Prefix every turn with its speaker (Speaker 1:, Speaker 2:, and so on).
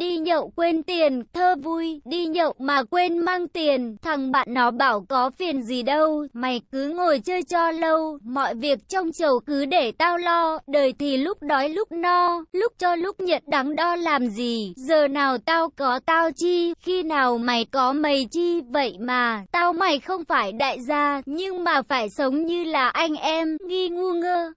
Speaker 1: Đi nhậu quên tiền, thơ vui, đi nhậu mà quên mang tiền, thằng bạn nó bảo có phiền gì đâu, mày cứ ngồi chơi cho lâu, mọi việc trong chầu cứ để tao lo, đời thì lúc đói lúc no, lúc cho lúc nhận đáng đo làm gì, giờ nào tao có tao chi, khi nào mày có mày chi, vậy mà, tao mày không phải đại gia, nhưng mà phải sống như là anh em, nghi ngu ngơ.